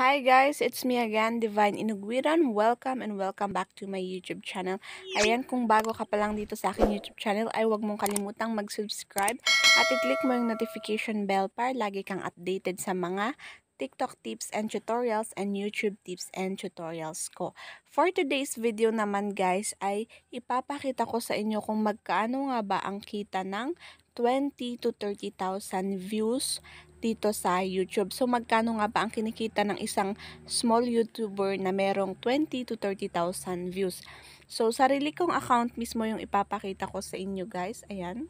Hi guys, it's me again, Divine Inugwiran. Welcome and welcome back to my YouTube channel. Ayan, kung bago ka pa lang dito sa akin YouTube channel, ay huwag mong kalimutang mag-subscribe at i-click mo yung notification bell para lagi kang updated sa mga TikTok tips and tutorials and YouTube tips and tutorials ko. For today's video naman guys ay ipapakita ko sa inyo kung magkaano nga ba ang kita ng 20 to 30,000 views dito sa YouTube. So magkano nga ba ang kinikita ng isang small YouTuber na merong 20 to 30,000 views? So sarili kong account mismo yung ipapakita ko sa inyo guys. Ayan.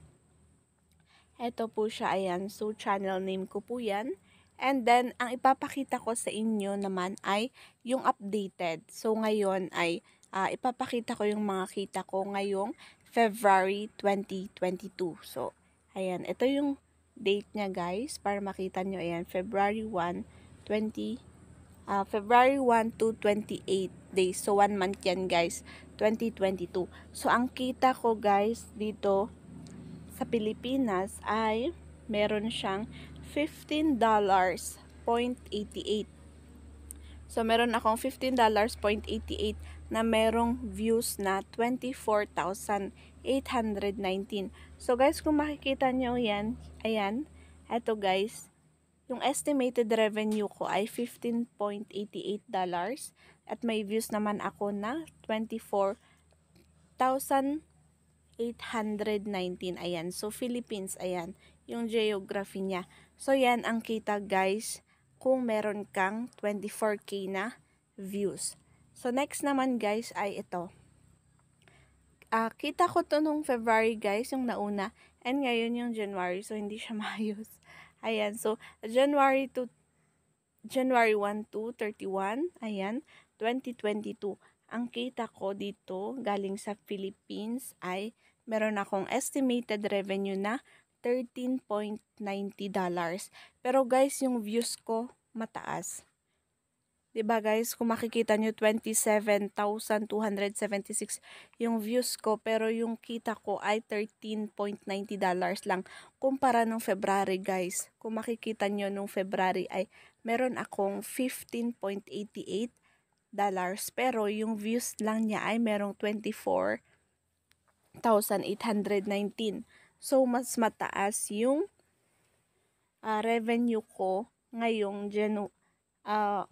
Ito po siya. Ayan. So channel name ko po yan. And then ang ipapakita ko sa inyo naman ay yung updated. So ngayon ay uh, ipapakita ko yung mga kita ko ngayong February 2022. So ayan. Ito yung date niya guys para makita nyo ayan February 1 20 uh, February 1 to 28 days so 1 month yan guys 2022 so ang kita ko guys dito sa Pilipinas ay meron siyang $15.88 so meron akong $15.88 na merong views na 24,819. So guys, kung makikita nyo yan, ayan, eto guys, yung estimated revenue ko ay 15.88 dollars at may views naman ako na 24,819. Ayan, so Philippines, ayan, yung geography niya. So yan ang kita guys kung meron kang 24k na views. So, next naman guys ay ito. Uh, kita ko to nung February guys, yung nauna. And ngayon yung January, so hindi siya maayos. Ayan, so January to January 1 to 31, ayan, 2022. Ang kita ko dito galing sa Philippines ay meron akong estimated revenue na 13.90 dollars. Pero guys, yung views ko mataas. Diba guys, kung makikita nyo, 27,276 yung views ko. Pero yung kita ko ay 13.90 dollars lang. Kumpara nung February guys. Kung makikita nyo nung February ay meron akong 15.88 dollars. Pero yung views lang niya ay merong 24,819. So, mas mataas yung uh, revenue ko ngayong January. Uh,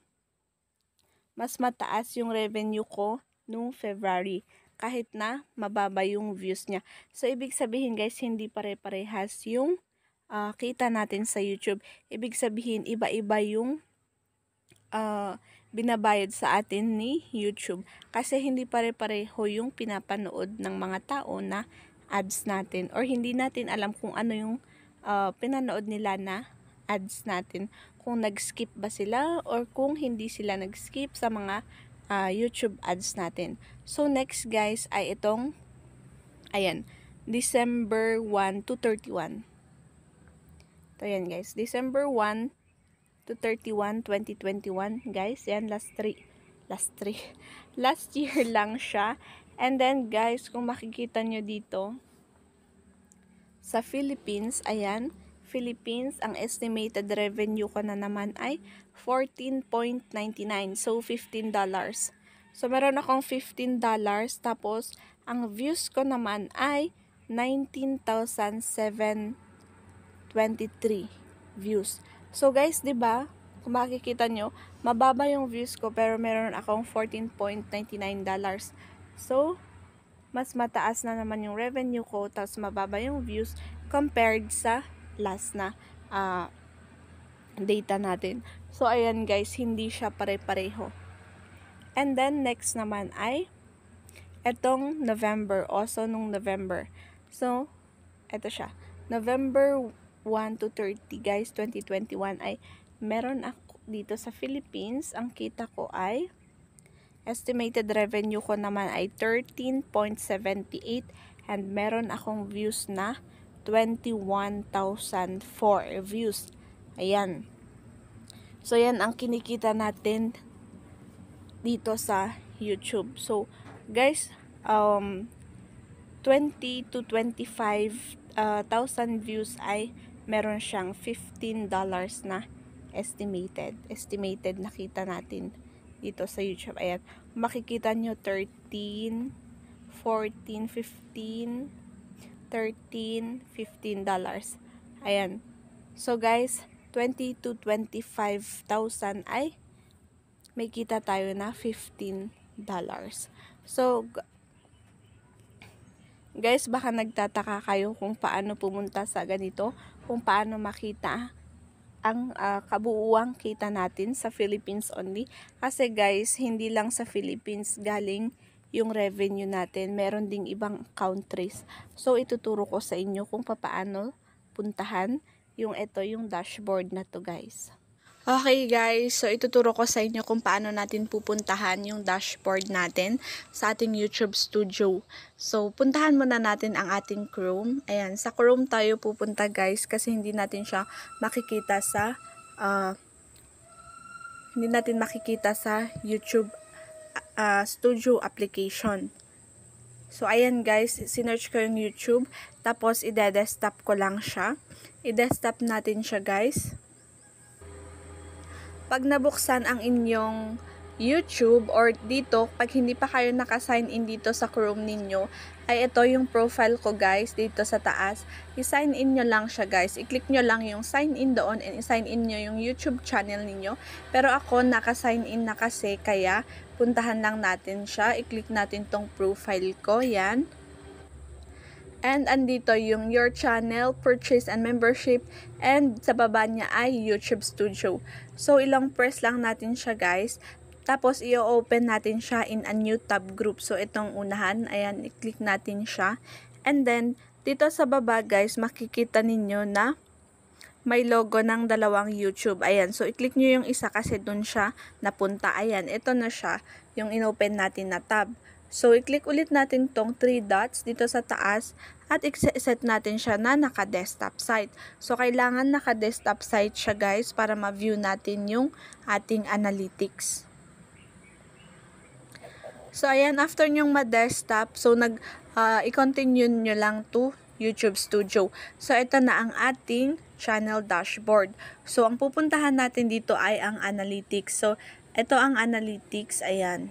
mas mataas yung revenue ko nung February kahit na mababa yung views niya. So, ibig sabihin guys, hindi pare-parehas yung uh, kita natin sa YouTube. Ibig sabihin, iba-iba yung uh, binabayad sa atin ni YouTube. Kasi hindi pare-pareho yung pinapanood ng mga tao na ads natin. Or hindi natin alam kung ano yung uh, pinanood nila na ads natin kung nag-skip ba sila or kung hindi sila nag-skip sa mga uh, YouTube ads natin. So next guys ay itong ayan, December 1 to 31. Ito yan guys, December 1 to 31, 2021 guys. Yan last three. last three. Last year lang siya. And then guys, kung makikita nyo dito sa Philippines, ayan, Philippines, ang estimated revenue ko na naman ay 14.99. So, $15. So, meron akong $15. Tapos, ang views ko naman ay 19,723 views. So, guys, di ba Kung makikita nyo, mababa yung views ko pero meron akong $14.99. So, mas mataas na naman yung revenue ko tapos mababa yung views compared sa last na uh, data natin. So, ayan guys, hindi siya pare-pareho. And then, next naman ay etong November, also nung November. So, eto siya. November 1 to 30 guys, 2021 ay meron ako dito sa Philippines. Ang kita ko ay estimated revenue ko naman ay 13.78 and meron akong views na 21,004 views. Ayan. So, yan ang kinikita natin dito sa YouTube. So, guys, um, 20 to 25,000 uh, views ay meron siyang $15 na estimated. Estimated nakita natin dito sa YouTube. Ayan. Makikita nyo 13, 14, 15, 13, 15 dollars. Ayan. So guys, 20 to 25,000 ay may kita tayo na 15 dollars. So guys, baka nagtataka kayo kung paano pumunta sa ganito, kung paano makita ang uh, kabuuang kita natin sa Philippines only. Kasi guys, hindi lang sa Philippines galing yung revenue natin. Meron ding ibang countries. So, ituturo ko sa inyo kung paano puntahan yung ito, yung dashboard na to guys. Okay guys, so ituturo ko sa inyo kung paano natin pupuntahan yung dashboard natin sa ating YouTube studio. So puntahan muna natin ang ating Chrome. Ayan, sa Chrome tayo pupunta guys kasi hindi natin siya makikita sa uh, hindi natin makikita sa YouTube uh, studio application. So, ayan guys, sinerch ko yung YouTube. Tapos, ide-desktop ko lang siya. I-desktop natin siya guys. Pag nabuksan ang inyong YouTube or dito, pag hindi pa kayo nakasign in dito sa Chrome ninyo, ay ito yung profile ko guys dito sa taas. I-sign in nyo lang siya guys. I-click nyo lang yung sign in doon and i-sign in nyo yung YouTube channel ninyo. Pero ako naka-sign in na kasi kaya puntahan lang natin siya. I-click natin tong profile ko. Yan. And andito yung your channel, purchase and membership. And sa baba niya ay YouTube Studio. So ilang press lang natin siya guys. Tapos, i-open natin siya in a new tab group. So, itong unahan, ayan, i-click natin siya. And then, dito sa baba guys, makikita ninyo na may logo ng dalawang YouTube. Ayan, so i-click nyo yung isa kasi dun siya napunta. Ayan, ito na siya, yung inopen natin na tab. So, i-click ulit natin tong three dots dito sa taas at i-set natin siya na naka-desktop site. So, kailangan naka-desktop site siya guys para ma-view natin yung ating analytics. So, ayan, after nyong ma-desktop, so, nag, uh, i-continue nyo lang to YouTube Studio. So, ito na ang ating channel dashboard. So, ang pupuntahan natin dito ay ang analytics. So, ito ang analytics, ayan.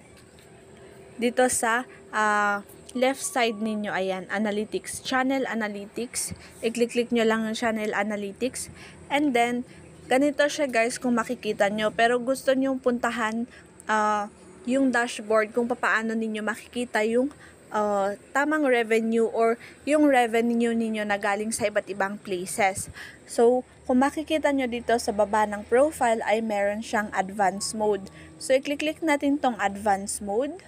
Dito sa uh, left side ninyo, ayan, analytics, channel analytics. I-click-click nyo lang yung channel analytics. And then, ganito siya guys kung makikita nyo. Pero gusto nyo puntahan, uh, yung dashboard kung paano ninyo makikita yung uh, tamang revenue or yung revenue ninyo na galing sa iba't ibang places. So, kung makikita nyo dito sa baba ng profile ay meron siyang advanced mode. So, i-click natin tong advanced mode.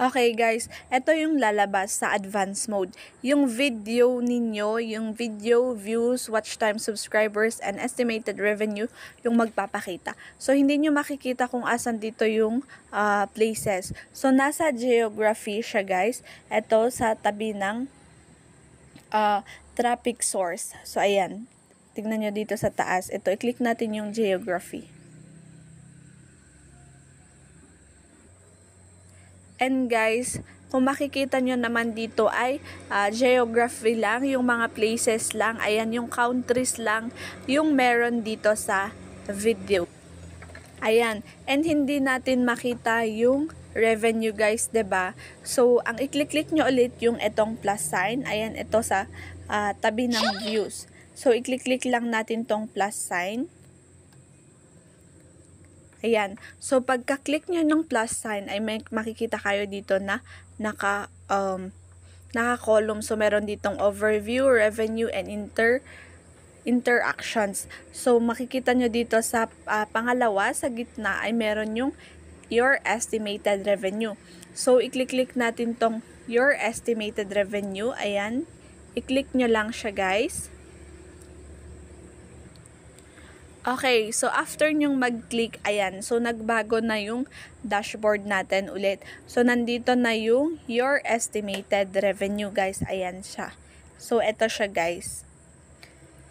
Okay guys, ito yung lalabas sa advanced mode. Yung video ninyo, yung video views, watch time, subscribers, and estimated revenue yung magpapakita. So hindi nyo makikita kung asan dito yung uh, places. So nasa geography siya guys. Ito sa tabi ng uh, traffic source. So ayan, tignan nyo dito sa taas. Ito, i-click natin yung geography. And guys, kung makikita nyo naman dito ay uh, geography lang, yung mga places lang, ayan yung countries lang, yung meron dito sa video. Ayan, and hindi natin makita yung revenue guys, ba? Diba? So, ang i click click nyo ulit yung etong plus sign, ayan ito sa uh, tabi ng views. So, i click click lang natin tong plus sign. Ayan. So, pagka-click nyo ng plus sign, ay may, makikita kayo dito na naka, um, naka-column. So, meron ditong overview, revenue, and inter interactions. So, makikita nyo dito sa uh, pangalawa, sa gitna, ay meron yung your estimated revenue. So, i-click natin tong your estimated revenue. Ayan. I-click nyo lang siya, guys. Okay, so after nyong mag-click, ayan, so nagbago na yung dashboard natin ulit. So nandito na yung your estimated revenue guys, ayan siya. So eto siya guys,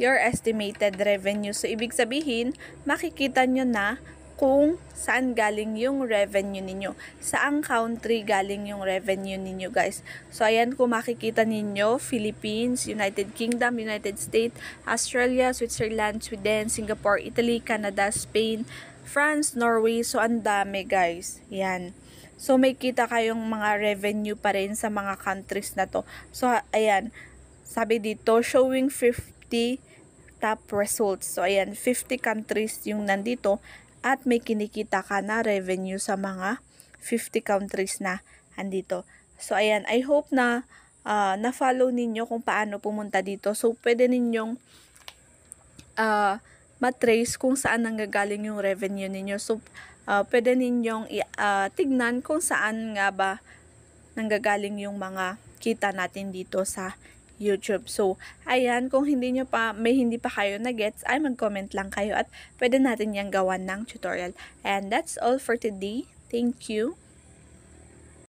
your estimated revenue. So ibig sabihin, makikita nyo na kung saan galing yung revenue ninyo. Saang country galing yung revenue ninyo guys. So ayan kung makikita ninyo, Philippines, United Kingdom, United States, Australia, Switzerland, Sweden, Singapore, Italy, Canada, Spain, France, Norway. So ang dami guys. Yan. So may kita kayong mga revenue pa rin sa mga countries na to. So ayan, sabi dito, showing 50 top results. So ayan, 50 countries yung nandito at may kinikita ka na revenue sa mga 50 countries na andito. So, ayan, I hope na uh, na-follow ninyo kung paano pumunta dito. So, pwede ninyong uh, matrace kung saan nanggagaling yung revenue ninyo. So, uh, pwede ninyong uh, tignan kung saan nga ba nanggagaling yung mga kita natin dito sa YouTube. So, ayan, kung hindi nyo pa, may hindi pa kayo na gets, ay mag-comment lang kayo at pwede natin yung gawan ng tutorial. And that's all for today. Thank you.